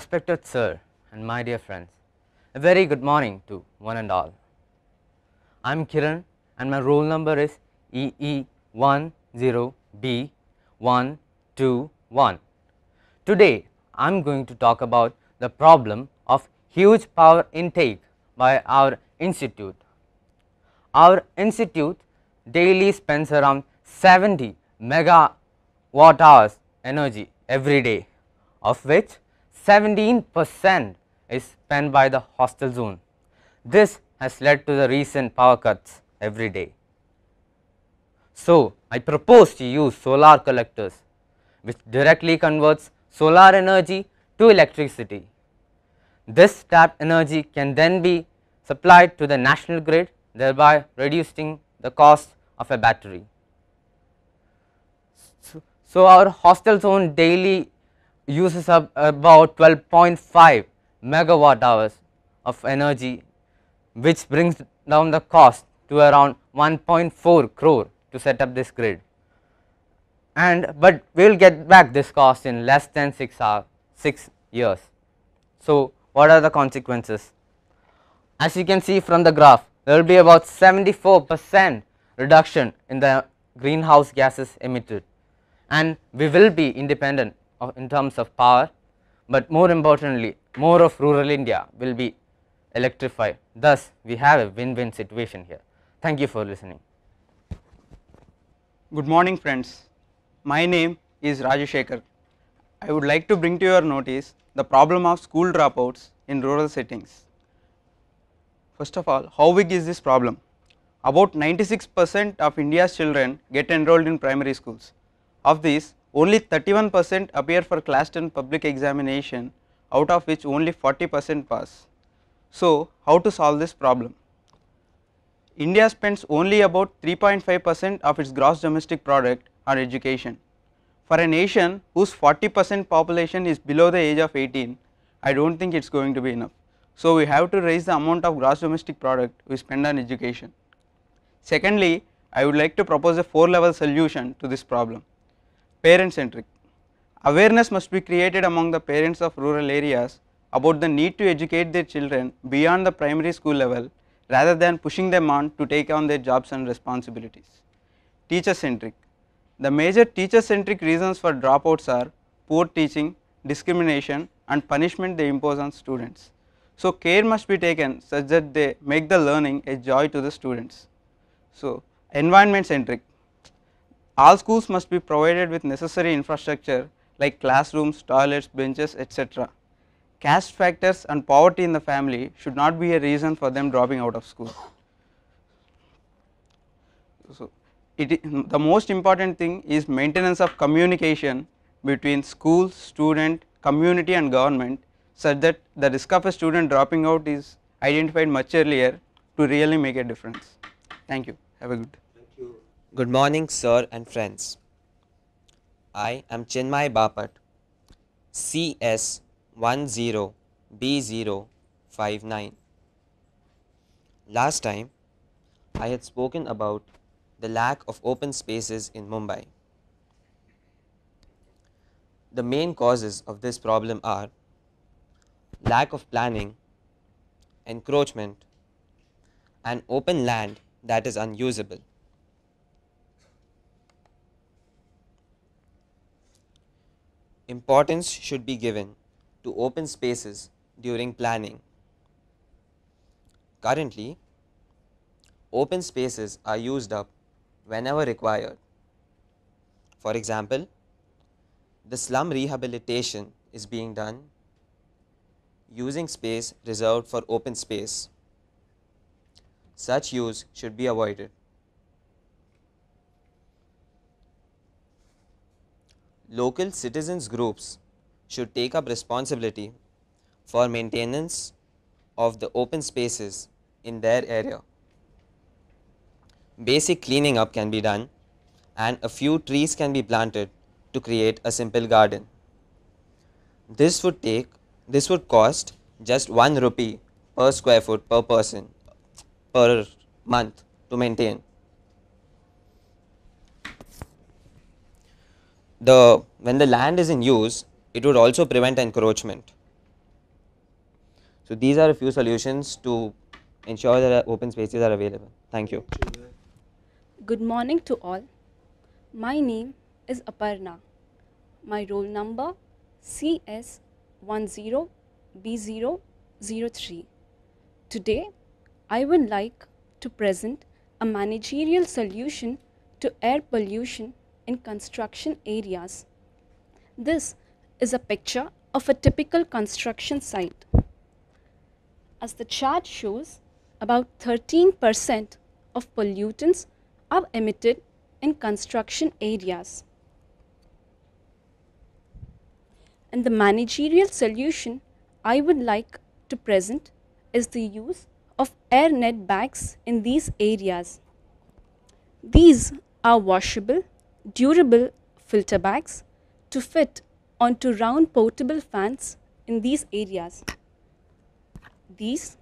respected sir and my dear friends, a very good morning to one and all. I am Kiran and my roll number is EE10B121. Today, I am going to talk about the problem of huge power intake by our institute. Our institute daily spends around 70 megawatt hours energy every day, of which 17 percent is spent by the hostel zone. This has led to the recent power cuts every day. So, I propose to use solar collectors which directly converts solar energy to electricity. This tapped energy can then be supplied to the national grid thereby reducing the cost of a battery. So, so our hostel zone daily uses up about 12.5 megawatt hours of energy which brings down the cost to around 1.4 crore to set up this grid and but we will get back this cost in less than 6 hour 6 years. So, what are the consequences? As you can see from the graph there will be about 74 percent reduction in the greenhouse gases emitted and we will be independent in terms of power, but more importantly more of rural India will be electrified. Thus, we have a win-win situation here. Thank you for listening. Good morning friends, my name is Rajashekhar. I would like to bring to your notice the problem of school dropouts in rural settings. First of all, how big is this problem? About 96 percent of India's children get enrolled in primary schools. Of these, only 31 percent appear for class 10 public examination out of which only 40 percent pass. So, how to solve this problem? India spends only about 3.5 percent of its gross domestic product on education. For a nation whose 40 percent population is below the age of 18, I do not think it is going to be enough. So, we have to raise the amount of gross domestic product we spend on education. Secondly, I would like to propose a 4 level solution to this problem parent centric. Awareness must be created among the parents of rural areas about the need to educate their children beyond the primary school level rather than pushing them on to take on their jobs and responsibilities. Teacher centric. The major teacher centric reasons for dropouts are poor teaching, discrimination and punishment they impose on students. So, care must be taken such that they make the learning a joy to the students. So, environment centric all schools must be provided with necessary infrastructure like classrooms, toilets, benches, etc. Caste factors and poverty in the family should not be a reason for them dropping out of school. So, it, the most important thing is maintenance of communication between school, student, community and government such that the risk of a student dropping out is identified much earlier to really make a difference. Thank you. Have a good day. Good morning, sir and friends. I am Chinmay Bapat, CS10B059. Last time, I had spoken about the lack of open spaces in Mumbai. The main causes of this problem are lack of planning, encroachment, and open land that is unusable. Importance should be given to open spaces during planning. Currently, open spaces are used up whenever required. For example, the slum rehabilitation is being done using space reserved for open space. Such use should be avoided. local citizens groups should take up responsibility for maintenance of the open spaces in their area. Basic cleaning up can be done and a few trees can be planted to create a simple garden. This would take this would cost just 1 rupee per square foot per person per month to maintain. the when the land is in use it would also prevent encroachment. So, these are a few solutions to ensure that open spaces are available. Thank you. Good morning to all. My name is Aparna. My roll number CS10B003. Today, I would like to present a managerial solution to air pollution in construction areas. This is a picture of a typical construction site. As the chart shows, about 13% of pollutants are emitted in construction areas. And the managerial solution I would like to present is the use of air net bags in these areas. These are washable durable filter bags to fit onto round portable fans in these areas. These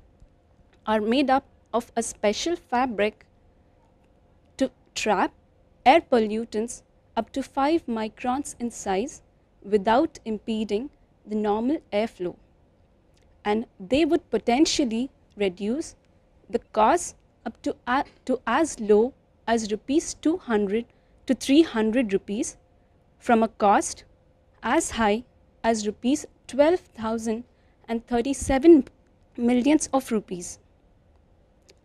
are made up of a special fabric to trap air pollutants up to 5 microns in size without impeding the normal airflow and they would potentially reduce the cost up to, uh, to as low as rupees 200 to 300 rupees from a cost as high as rupees 12,037 millions of rupees.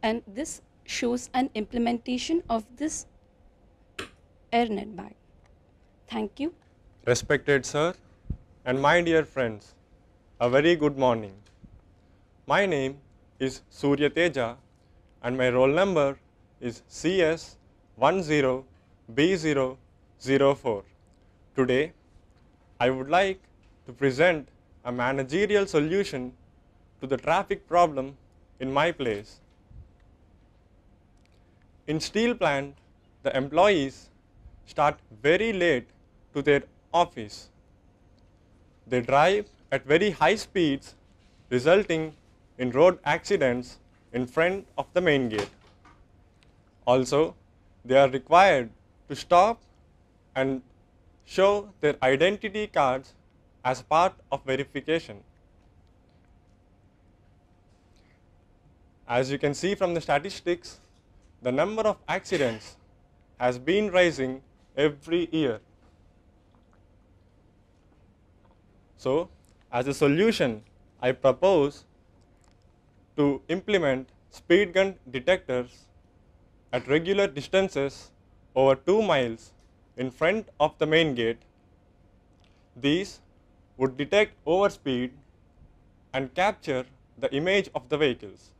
And this shows an implementation of this AirNet bag. Thank you. Respected sir and my dear friends, a very good morning. My name is Surya Teja and my roll number is CS 10 B004. Today, I would like to present a managerial solution to the traffic problem in my place. In steel plant, the employees start very late to their office. They drive at very high speeds resulting in road accidents in front of the main gate. Also, they are required to stop and show their identity cards as part of verification. As you can see from the statistics, the number of accidents has been rising every year. So, as a solution, I propose to implement speed gun detectors at regular distances over 2 miles in front of the main gate. These would detect overspeed and capture the image of the vehicles.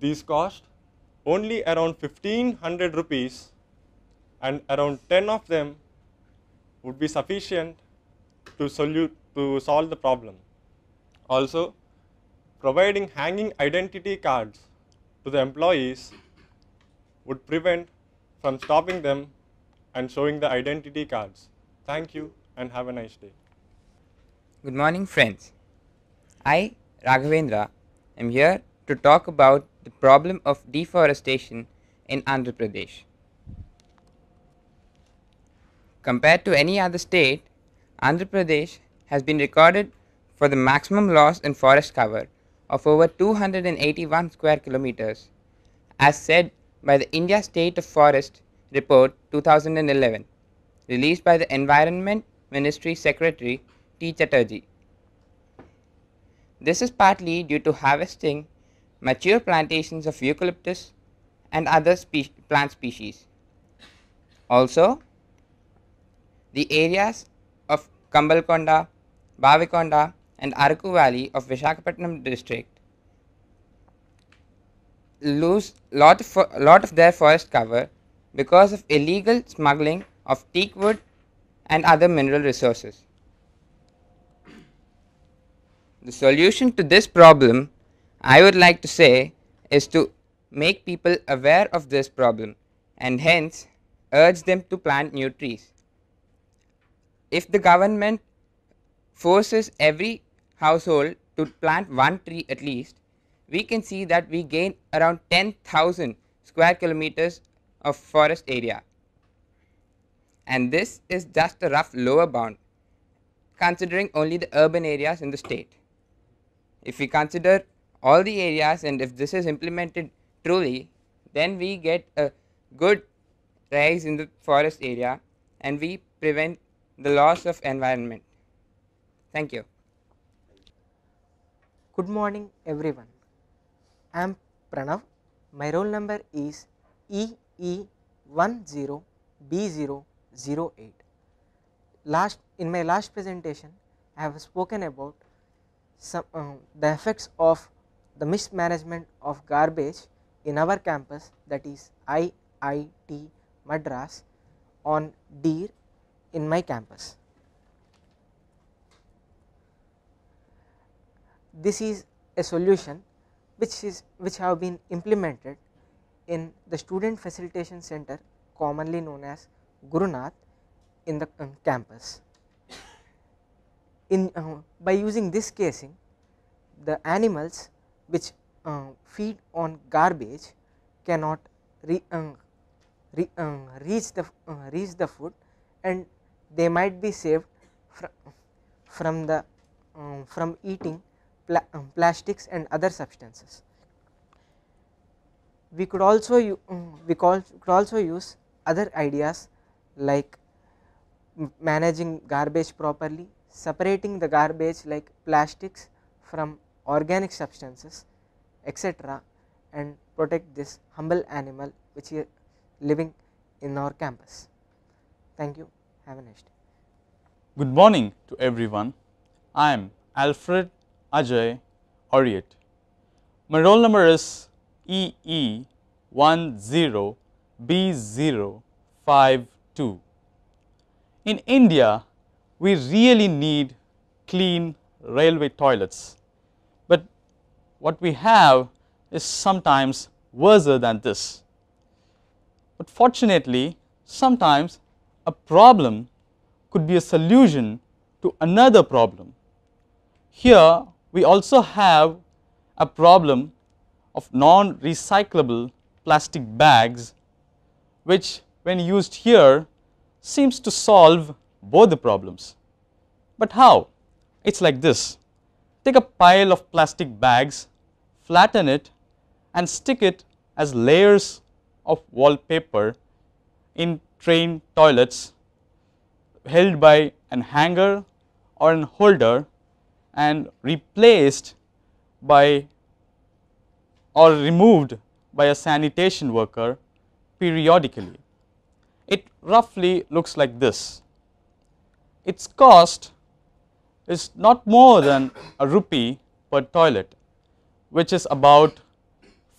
These cost only around 1500 rupees and around 10 of them would be sufficient to, to solve the problem. Also, providing hanging identity cards to the employees would prevent from stopping them and showing the identity cards. Thank you and have a nice day. Good morning friends. I, Raghavendra, am here to talk about the problem of deforestation in Andhra Pradesh. Compared to any other state, Andhra Pradesh has been recorded for the maximum loss in forest cover of over 281 square kilometers, as said by the India State of Forest Report 2011, released by the Environment Ministry Secretary T. Chatterjee. This is partly due to harvesting mature plantations of eucalyptus and other spe plant species. Also, the areas of Kambalkonda, Bavikonda and Arku Valley of Vishakhapatnam district lose lot of lot of their forest cover because of illegal smuggling of teak wood and other mineral resources. The solution to this problem, I would like to say, is to make people aware of this problem and hence urge them to plant new trees. If the government forces every household to plant one tree at least, we can see that we gain around 10,000 square kilometers of forest area. And this is just a rough lower bound considering only the urban areas in the state. If we consider all the areas and if this is implemented truly, then we get a good rise in the forest area and we prevent the loss of environment. Thank you. Good morning everyone am Pranav. My roll number is EE10B008. Last in my last presentation, I have spoken about some um, the effects of the mismanagement of garbage in our campus that is IIT Madras on DEER in my campus. This is a solution which is which have been implemented in the student facilitation center commonly known as Gurunath in the um, campus. In uh, by using this casing the animals which uh, feed on garbage cannot re, uh, re, uh, reach the uh, reach the food and they might be saved fr from the from eating pla um, plastics and other substances. We could also um, we could also use other ideas like managing garbage properly, separating the garbage like plastics from organic substances etc and protect this humble animal which is living in our campus. Thank you, have a nice day. Good morning to everyone. I am Alfred Ajay Auriat. My roll number is EE10B052. In India, we really need clean railway toilets, but what we have is sometimes worse than this. But fortunately, sometimes a problem could be a solution to another problem. Here we also have a problem of non-recyclable plastic bags which when used here seems to solve both the problems. But how? It is like this, take a pile of plastic bags, flatten it and stick it as layers of wallpaper in train toilets held by an hanger or an holder and replaced by or removed by a sanitation worker periodically. It roughly looks like this. Its cost is not more than a rupee per toilet, which is about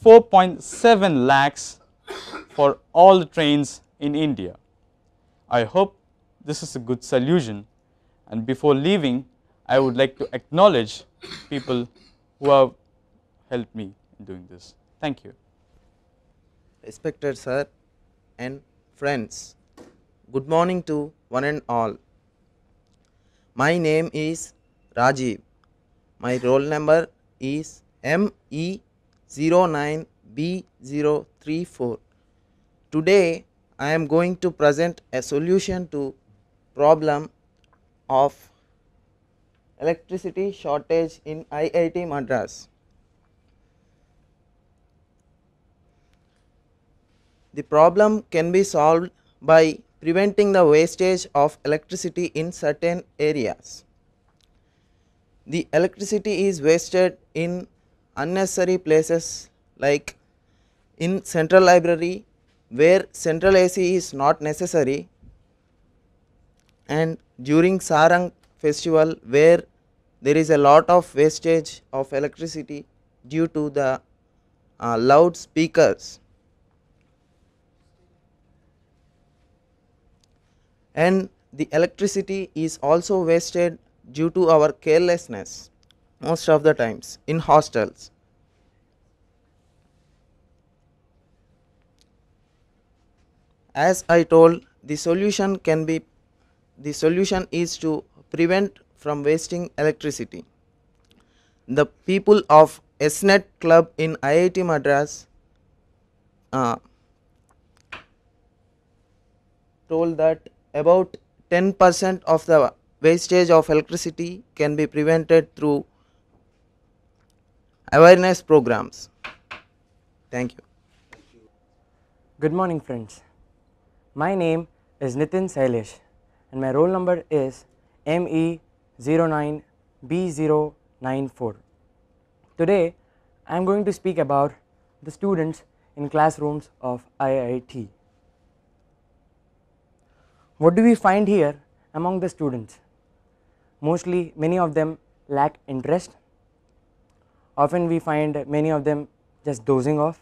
4.7 lakhs for all the trains in India. I hope this is a good solution and before leaving I would like to acknowledge people who have helped me in doing this. Thank you. Respected sir and friends, good morning to one and all. My name is Rajiv. My roll number is ME09B034. Today I am going to present a solution to problem of electricity shortage in IIT Madras. The problem can be solved by preventing the wastage of electricity in certain areas. The electricity is wasted in unnecessary places like in central library where central AC is not necessary and during sarang festival where there is a lot of wastage of electricity due to the uh, loudspeakers and the electricity is also wasted due to our carelessness most of the times in hostels as i told the solution can be the solution is to prevent from wasting electricity. The people of SNET club in IIT Madras uh, told that about 10% of the wastage of electricity can be prevented through awareness programs. Thank you. Good morning friends. My name is Nitin Sailesh and my roll number is ME09B094. Today I am going to speak about the students in classrooms of IIT. What do we find here among the students? Mostly many of them lack interest. Often we find many of them just dozing off.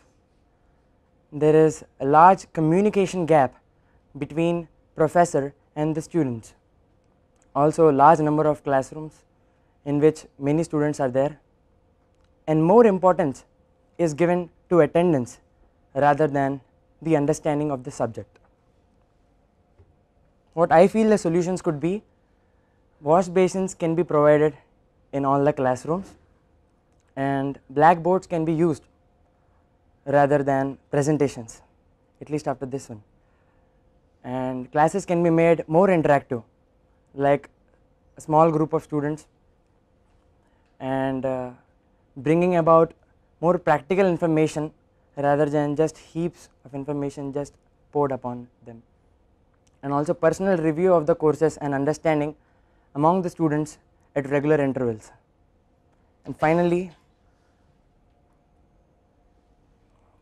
There is a large communication gap between professor and the students also large number of classrooms in which many students are there and more importance is given to attendance rather than the understanding of the subject. What I feel the solutions could be wash basins can be provided in all the classrooms and blackboards can be used rather than presentations at least after this one and classes can be made more interactive like a small group of students and uh, bringing about more practical information rather than just heaps of information just poured upon them and also personal review of the courses and understanding among the students at regular intervals and finally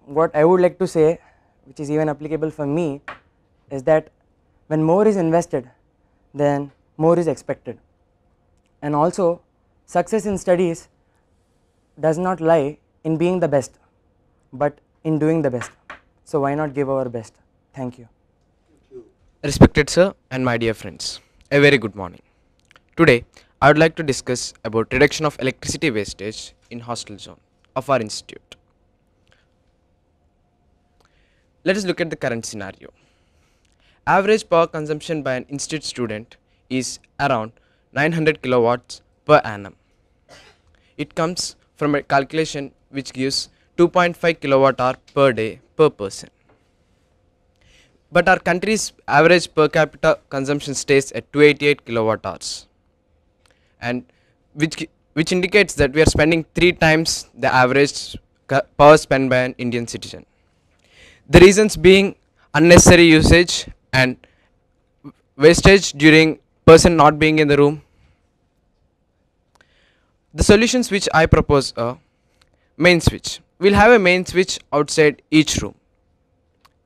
what I would like to say which is even applicable for me is that when more is invested then more is expected and also success in studies does not lie in being the best but in doing the best so why not give our best thank you, respected sir and my dear friends a very good morning today i would like to discuss about reduction of electricity wastage in hostel zone of our institute let us look at the current scenario average power consumption by an institute student is around 900 kilowatts per annum. It comes from a calculation which gives 2.5 kilowatt hour per day per person. But our country's average per capita consumption stays at 288 kilowatt hours and which which indicates that we are spending three times the average power spent by an Indian citizen. The reasons being unnecessary usage and wastage during person not being in the room. The solutions which I propose are main switch. We'll have a main switch outside each room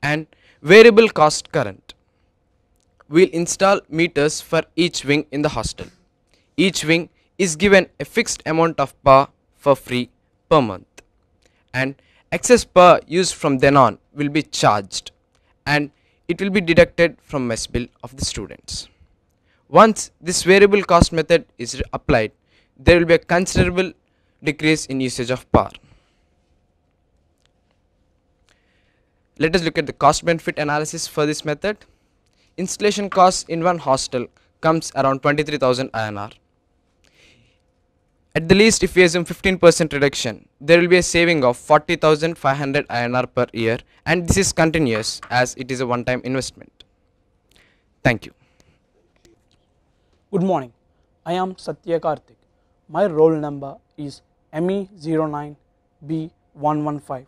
and variable cost current. We'll install meters for each wing in the hostel. Each wing is given a fixed amount of power for free per month and excess power used from then on will be charged and it will be deducted from mess bill of the students. Once this variable cost method is applied, there will be a considerable decrease in usage of power. Let us look at the cost benefit analysis for this method. Installation cost in one hostel comes around 23,000 INR. At the least if we assume 15% reduction, there will be a saving of 40,500 INR per year and this is continuous as it is a one-time investment. Thank you. Good morning, I am Satya Karthik. My roll number is ME09B115.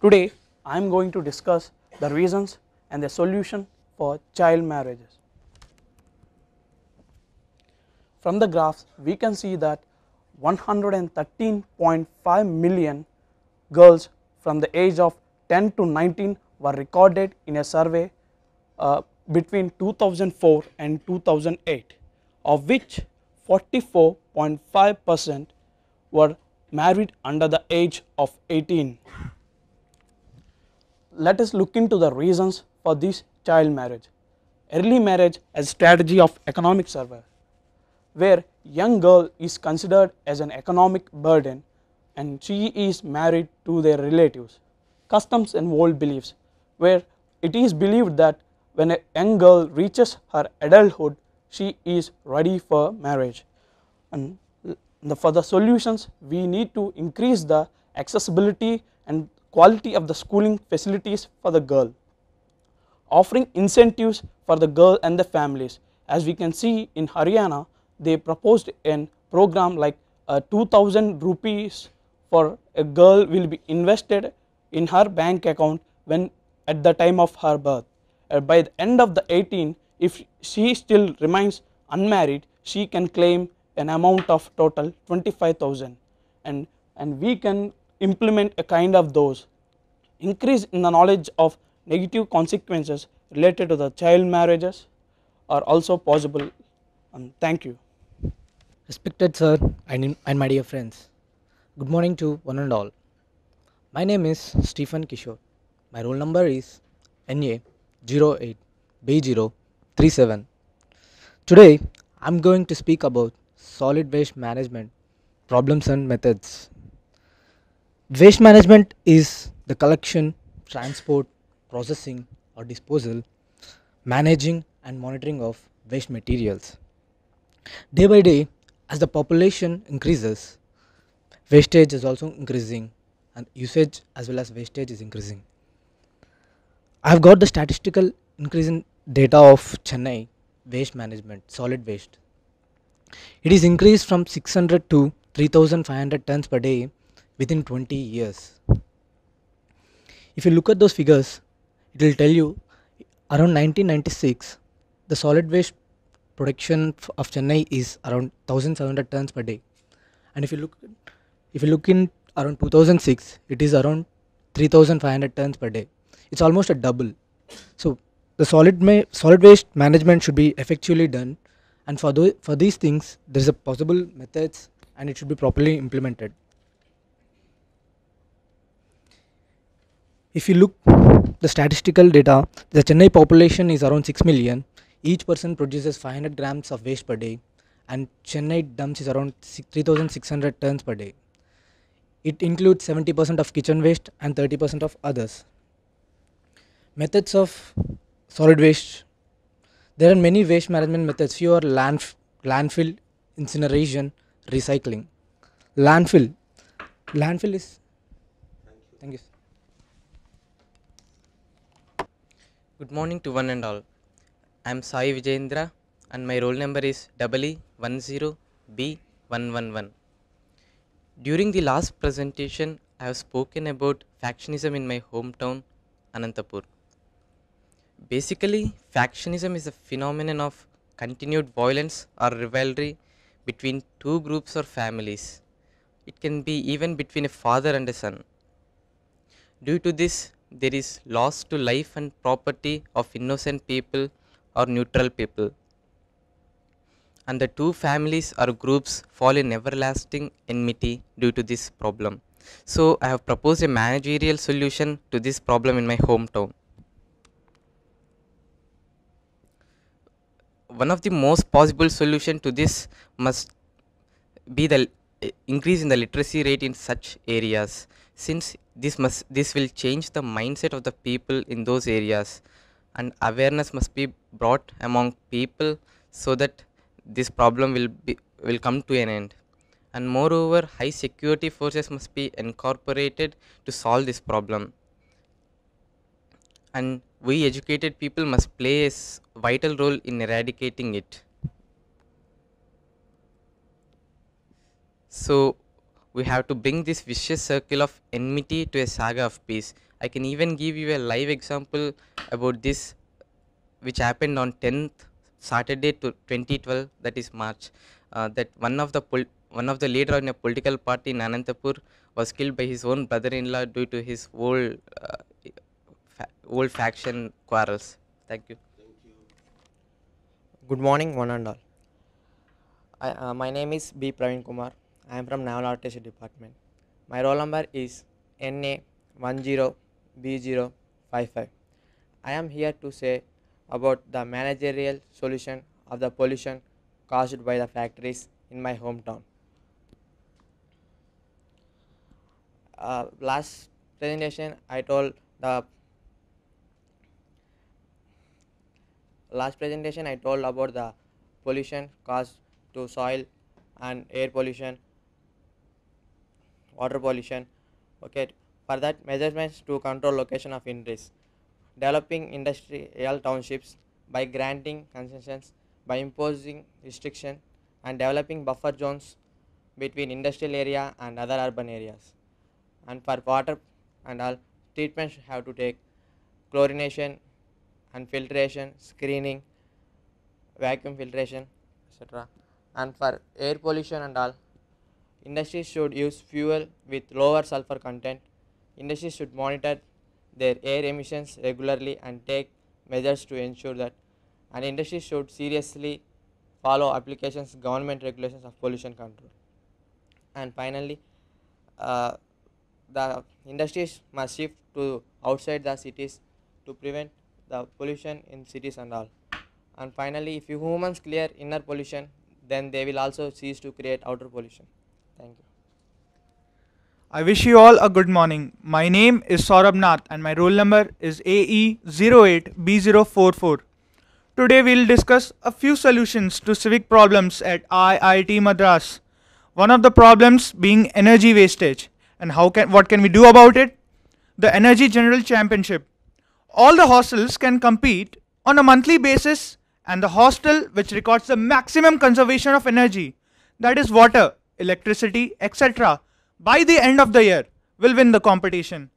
Today I am going to discuss the reasons and the solution for child marriages. From the graphs we can see that 113.5 million girls from the age of 10 to 19 were recorded in a survey uh, between 2004 and 2008 of which 44.5 percent were married under the age of 18. Let us look into the reasons for this child marriage. Early marriage as strategy of economic survival, where young girl is considered as an economic burden and she is married to their relatives. Customs and old beliefs, where it is believed that when a young girl reaches her adulthood, she is ready for marriage and the, for the solutions we need to increase the accessibility and quality of the schooling facilities for the girl offering incentives for the girl and the families as we can see in Haryana they proposed a program like uh, 2000 rupees for a girl will be invested in her bank account when at the time of her birth. Uh, by the end of the 18, if she still remains unmarried she can claim an amount of total 25,000 and, and we can implement a kind of those increase in the knowledge of negative consequences related to the child marriages are also possible thank you. Respected sir and, and my dear friends, good morning to one and all. My name is Stephen Kishore. My roll number is NA08B0 37. Today, I'm going to speak about solid waste management problems and methods. Waste management is the collection, transport, processing or disposal, managing and monitoring of waste materials. Day by day, as the population increases, wastage is also increasing and usage as well as wastage is increasing. I've got the statistical increase in data of Chennai waste management, solid waste. It is increased from 600 to 3500 tons per day within 20 years. If you look at those figures, it will tell you around 1996, the solid waste production of Chennai is around 1700 tons per day. And if you look, if you look in around 2006, it is around 3500 tons per day. It's almost a double. So the solid, ma- solid waste management should be effectively done, and for, for these things, there is a possible methods and it should be properly implemented. If you look the statistical data, the Chennai population is around 6 million. Each person produces 500 grams of waste per day, and Chennai dumps is around 3,600 tons per day. It includes 70% of kitchen waste and 30% of others. Methods of solid waste. There are many waste management methods. Few are landf- landfill, incineration, recycling. Landfill. Landfill is. Thank you. Good morning to one and all. I am Sai Vijayendra and my roll number is EE10B111. During the last presentation, I have spoken about factionism in my hometown, Anantapur. Basically, factionism is a phenomenon of continued violence or rivalry between two groups or families. It can be even between a father and a son. Due to this, there is loss to life and property of innocent people or neutral people. And the two families or groups fall in everlasting enmity due to this problem. So, I have proposed a managerial solution to this problem in my hometown. one of the most possible solution to this must be the increase in the literacy rate in such areas since this must this will change the mindset of the people in those areas and awareness must be brought among people so that this problem will be will come to an end and moreover high security forces must be incorporated to solve this problem and we educated people must play a vital role in eradicating it. So we have to bring this vicious circle of enmity to a saga of peace. I can even give you a live example about this which happened on 10th Saturday to 2012 that is March uh, that one of the one of the leader in a political party in Anantapur was killed by his own brother-in-law due to his old uh, old faction quarrels. Thank you. Thank you. Good morning, one and all. I, uh, my name is B. Praveen Kumar. I am from Naval Artistry Department. My roll number is NA10B055. I am here to say about the managerial solution of the pollution caused by the factories in my hometown. Uh, last presentation I told the last presentation I told about the pollution caused to soil and air pollution, water pollution. Okay, for that measurements to control location of industries, developing industrial townships by granting concessions, by imposing restriction and developing buffer zones between industrial area and other urban areas. And for water and all treatments have to take chlorination and filtration, screening, vacuum filtration, etc. And for air pollution and all, industries should use fuel with lower sulfur content. Industries should monitor their air emissions regularly and take measures to ensure that. And industries should seriously follow applications, government regulations of pollution control. And finally, uh, the industries must shift to outside the cities to prevent the pollution in cities and all and finally if you humans clear inner pollution then they will also cease to create outer pollution thank you I wish you all a good morning. My name is Saurabh Nath and my roll number is AE08B044. Today we'll discuss a few solutions to civic problems at IIT Madras. One of the problems being energy wastage and how can what can we do about it? The Energy General Championship all the hostels can compete on a monthly basis and the hostel which records the maximum conservation of energy, that is water, electricity, etc., by the end of the year will win the competition.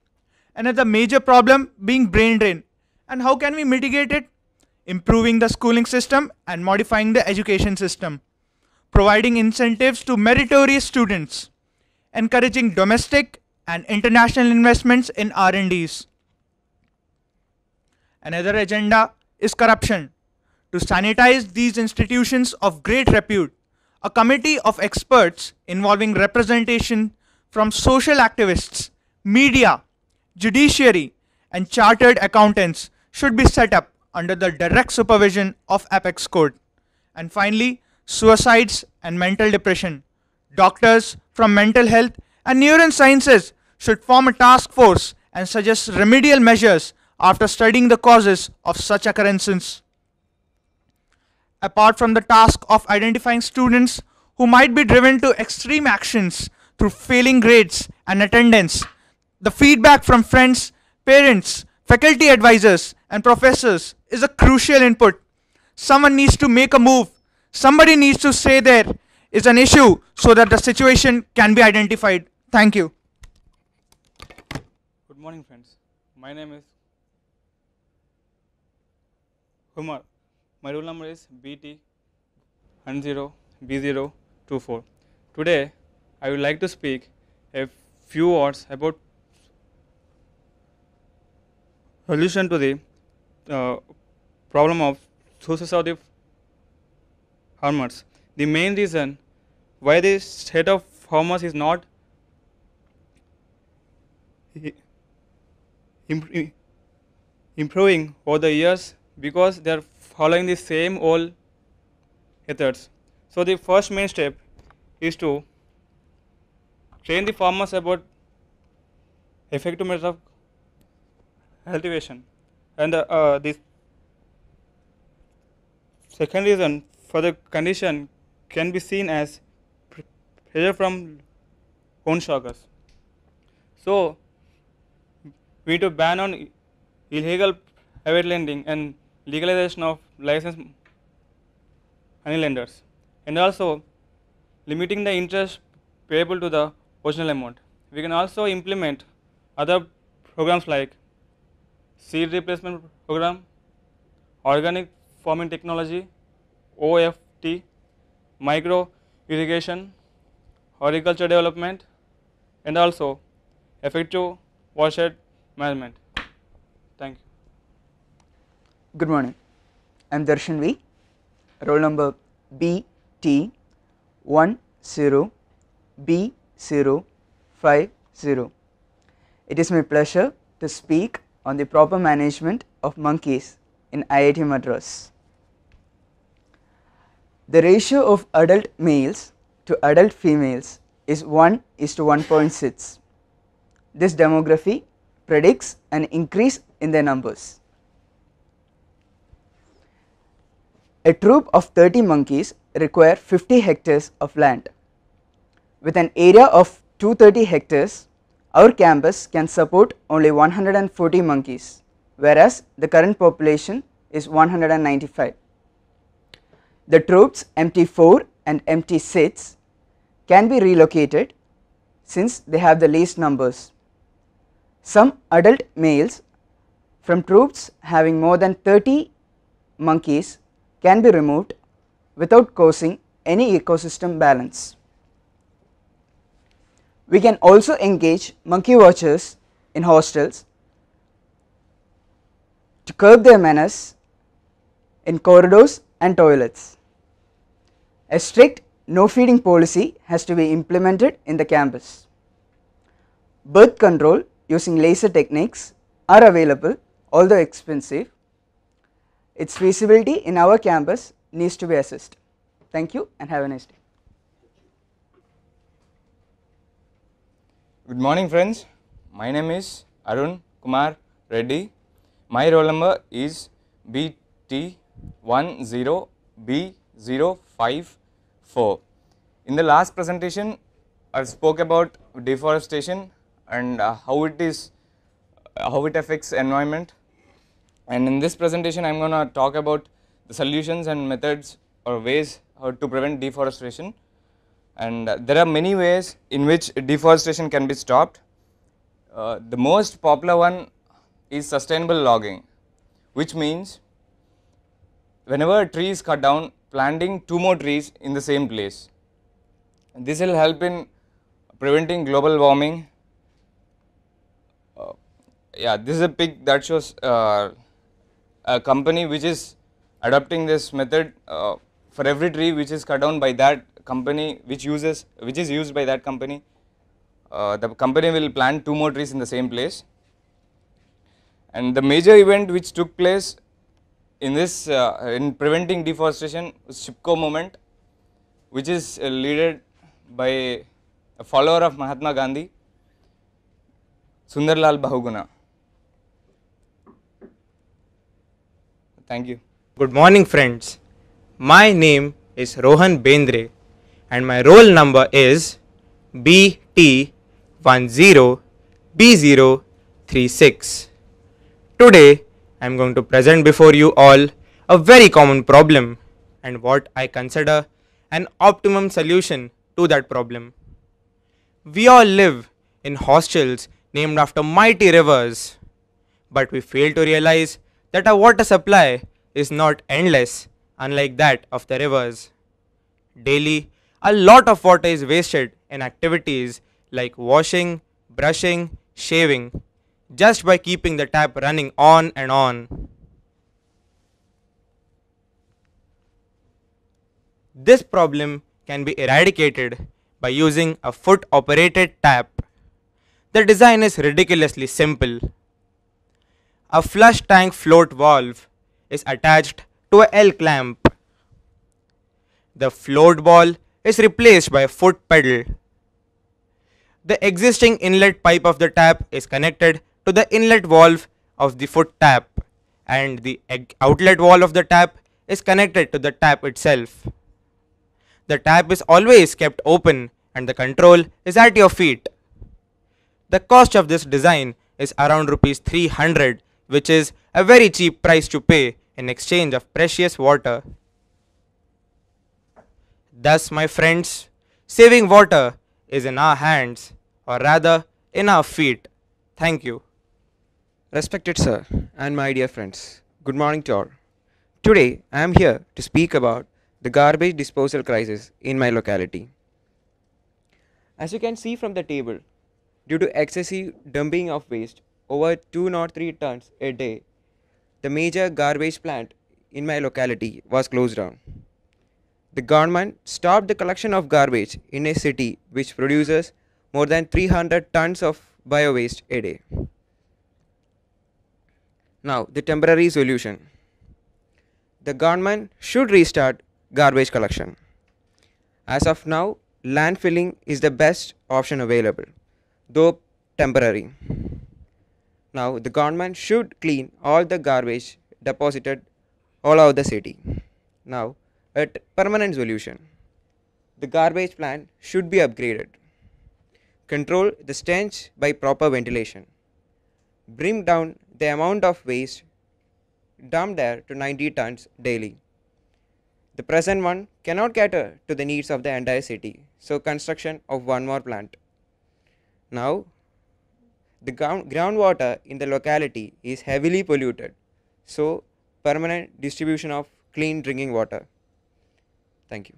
Another major problem being brain drain. And how can we mitigate it? Improving the schooling system and modifying the education system. Providing incentives to meritorious students. Encouraging domestic and international investments in R&Ds Another agenda is corruption. To sanitize these institutions of great repute, a committee of experts involving representation from social activists, media, judiciary, and chartered accountants should be set up under the direct supervision of Apex Code. And finally, suicides and mental depression. Doctors from mental health and neurosciences should form a task force and suggest remedial measures after studying the causes of such occurrences. Apart from the task of identifying students who might be driven to extreme actions through failing grades and attendance, the feedback from friends, parents, faculty advisors, and professors is a crucial input. Someone needs to make a move. Somebody needs to say there is an issue so that the situation can be identified. Thank you. Good morning, friends. My name is Humar, My roll number is BT10B024. Today I would like to speak a few words about solution to the uh, problem of sources of the farmers. The main reason why the state of farmers is not improving over the years because they are following the same old methods. So the first main step is to train the farmers about effective methods of cultivation and the, uh, uh, the second reason for the condition can be seen as pressure from corn shockers. So we need to ban on illegal private lending and legalization of licensed honey lenders and also limiting the interest payable to the original amount. We can also implement other programs like seed replacement program, organic farming technology, OFT, micro irrigation, horticulture development and also effective watershed management. Thank you. Good morning. I am Darshan V. Roll number BT10B050. It is my pleasure to speak on the proper management of monkeys in IIT Madras. The ratio of adult males to adult females is 1 is to 1.6. This demography predicts an increase in their numbers. A troop of 30 monkeys require 50 hectares of land. With an area of 230 hectares, our campus can support only 140 monkeys, whereas the current population is 195. The troops MT4 and MT6 can be relocated since they have the least numbers. Some adult males from troops having more than 30 monkeys can be removed without causing any ecosystem balance. We can also engage monkey watchers in hostels to curb their menace in corridors and toilets. A strict no feeding policy has to be implemented in the campus. Birth control using laser techniques are available although expensive its feasibility in our campus needs to be assessed. Thank you and have a nice day. Good morning friends, my name is Arun Kumar Reddy. My roll number is BT10B054. In the last presentation, I spoke about deforestation and uh, how it is, uh, how it affects environment and in this presentation, I'm going to talk about the solutions and methods or ways how to prevent deforestation. And uh, there are many ways in which deforestation can be stopped. Uh, the most popular one is sustainable logging, which means whenever a tree is cut down, planting two more trees in the same place. And this will help in preventing global warming. Uh, yeah, this is a pic that shows uh, a company which is adopting this method uh, for every tree which is cut down by that company which uses which is used by that company uh, the company will plant two more trees in the same place and the major event which took place in this uh, in preventing deforestation Shipko Chipko movement which is uh, led by a follower of Mahatma Gandhi Sundarlal Bahuguna. Thank you. Good morning, friends. My name is Rohan Bendre and my roll number is BT10B036. Today, I am going to present before you all a very common problem and what I consider an optimum solution to that problem. We all live in hostels named after mighty rivers, but we fail to realize that our water supply is not endless, unlike that of the rivers. Daily, a lot of water is wasted in activities like washing, brushing, shaving, just by keeping the tap running on and on. This problem can be eradicated by using a foot operated tap. The design is ridiculously simple. A flush tank float valve is attached to a L clamp. The float ball is replaced by a foot pedal. The existing inlet pipe of the tap is connected to the inlet valve of the foot tap and the outlet wall of the tap is connected to the tap itself. The tap is always kept open and the control is at your feet. The cost of this design is around rupees 300 which is a very cheap price to pay in exchange of precious water. Thus, my friends, saving water is in our hands, or rather, in our feet. Thank you. Respected sir, and my dear friends, good morning to all. Today, I am here to speak about the garbage disposal crisis in my locality. As you can see from the table, due to excessive dumping of waste over 2 or 3 tons a day, the major garbage plant in my locality was closed down. The government stopped the collection of garbage in a city which produces more than 300 tons of bio waste a day. Now, the temporary solution. The government should restart garbage collection. As of now, landfilling is the best option available, though temporary. Now the government should clean all the garbage deposited all over the city. Now a permanent solution. The garbage plant should be upgraded. Control the stench by proper ventilation. Bring down the amount of waste dumped there to 90 tons daily. The present one cannot cater to the needs of the entire city, so construction of one more plant. Now, the ground, groundwater in the locality is heavily polluted, so permanent distribution of clean drinking water. Thank you.